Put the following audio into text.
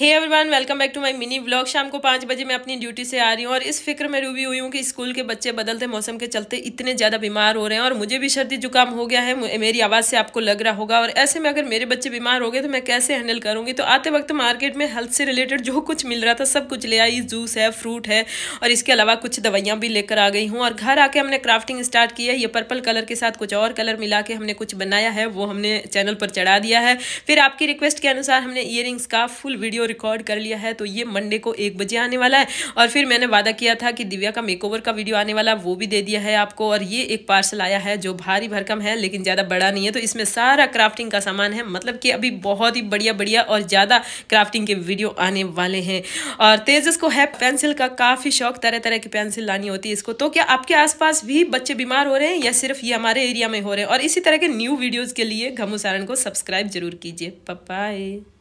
hey everyone welcome back to my mini blog शाम को पाँच बजे मैं अपनी ड्यूटी से आ रही हूँ और इस फिक्र में रूबी हुई हूँ कि स्कूल के बच्चे बदलते मौसम के चलते इतने ज़्यादा बीमार हो रहे हैं और मुझे भी सर्दी जुकाम हो गया है मेरी आवाज़ से आपको लग रहा होगा और ऐसे में अगर मेरे बच्चे बीमार हो गए तो मैं कैसे हैंडल करूँगी तो आते वक्त मार्केट में हेल्थ से रिलेटेड जो कुछ मिल रहा था सब कुछ ले आई जूस है फ्रूट है और इसके अलावा कुछ दवाइयाँ भी लेकर आ गई हूँ और घर आके हमने क्राफ्टिंग स्टार्ट किया है ये पर्पल कलर के साथ कुछ और कलर मिला के हमने कुछ बनाया है वो हमने चैनल पर चढ़ा दिया है फिर आपकी रिक्वेस्ट के अनुसार हमने ईयर का फुल वीडियो रिकॉर्ड कर लिया है तो ये मंडे को एक बजे आने वाला है और फिर मैंने वादा किया था कि दिव्या का मेकओवर का वीडियो आने वाला वो भी दे दिया है आपको और ये एक पार्सल आया है जो भारी भरकम है लेकिन ज़्यादा बड़ा नहीं है तो इसमें सारा क्राफ्टिंग का सामान है मतलब कि अभी बहुत ही बढ़िया बढ़िया और ज़्यादा क्राफ्टिंग के वीडियो आने वाले हैं और तेजस को है पेंसिल का काफ़ी शौक तरह तरह की पेंसिल लानी होती है इसको तो क्या आपके आसपास भी बच्चे बीमार हो रहे हैं या सिर्फ ये हमारे एरिया में हो रहे हैं और इसी तरह के न्यू वीडियोज़ के लिए घमोसारण को सब्सक्राइब जरूर कीजिए पपाए